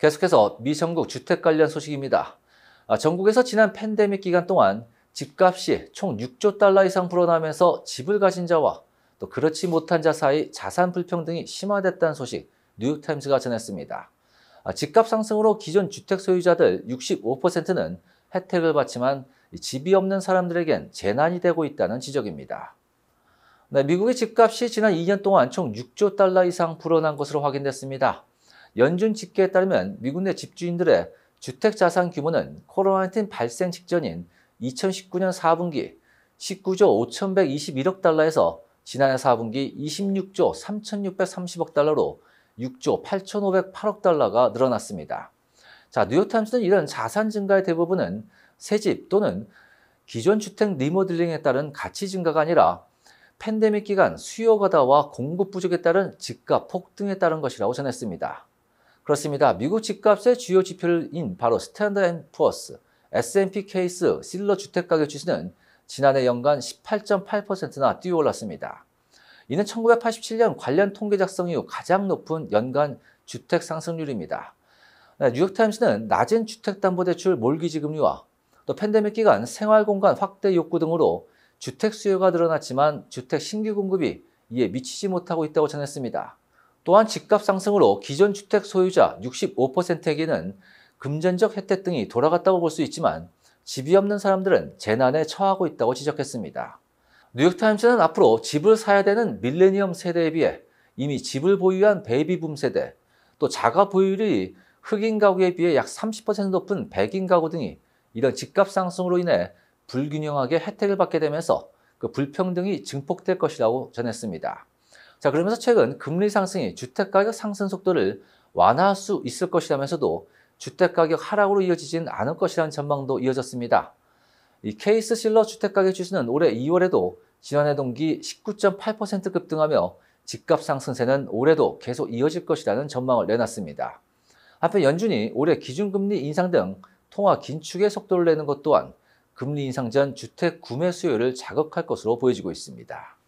계속해서 미전국 주택 관련 소식입니다. 아, 전국에서 지난 팬데믹 기간 동안 집값이 총 6조 달러 이상 불어나면서 집을 가진 자와 또 그렇지 못한 자 사이 자산 불평등이 심화됐다는 소식 뉴욕타임스가 전했습니다. 아, 집값 상승으로 기존 주택 소유자들 65%는 혜택을 받지만 집이 없는 사람들에겐 재난이 되고 있다는 지적입니다. 네, 미국의 집값이 지난 2년 동안 총 6조 달러 이상 불어난 것으로 확인됐습니다. 연준 집계에 따르면 미국 내 집주인들의 주택 자산 규모는 코로나19 발생 직전인 2019년 4분기 19조 5,121억 달러에서 지난해 4분기 26조 3,630억 달러로 6조 8,508억 달러가 늘어났습니다. 자, 뉴욕타임스는 이런 자산 증가의 대부분은 새 집 또는 기존 주택 리모델링에 따른 가치 증가가 아니라 팬데믹 기간 수요 과다와 공급 부족에 따른 집값 폭등에 따른 것이라고 전했습니다. 그렇습니다. 미국 집값의 주요 지표인 바로 스탠드 앤 푸어스, S&P 케이스 실러 주택가격 지수는 지난해 연간 18.8%나 뛰어올랐습니다. 이는 1987년 관련 통계 작성 이후 가장 높은 연간 주택 상승률입니다. 네, 뉴욕타임스는 낮은 주택담보대출 몰기지 금리와 또 팬데믹 기간 생활공간 확대 욕구 등으로 주택 수요가 늘어났지만 주택 신규 공급이 이에 미치지 못하고 있다고 전했습니다. 또한 집값 상승으로 기존 주택 소유자 65%에게는 금전적 혜택 등이 돌아갔다고 볼 수 있지만 집이 없는 사람들은 재난에 처하고 있다고 지적했습니다. 뉴욕타임스는 앞으로 집을 사야 되는 밀레니엄 세대에 비해 이미 집을 보유한 베이비붐 세대, 또 자가 보유율이 흑인 가구에 비해 약 30% 높은 백인 가구 등이 이런 집값 상승으로 인해 불균형하게 혜택을 받게 되면서 그 불평등이 증폭될 것이라고 전했습니다. 자, 그러면서 최근 금리 상승이 주택가격 상승 속도를 완화할 수 있을 것이라면서도 주택가격 하락으로 이어지진 않을 것이라는 전망도 이어졌습니다. 이 케이스 실러 주택가격 지수는 올해 2월에도 지난해 동기 19.8% 급등하며 집값 상승세는 올해도 계속 이어질 것이라는 전망을 내놨습니다. 한편 연준이 올해 기준금리 인상 등 통화 긴축의 속도를 내는 것 또한 금리 인상 전 주택 구매 수요를 자극할 것으로 보여지고 있습니다.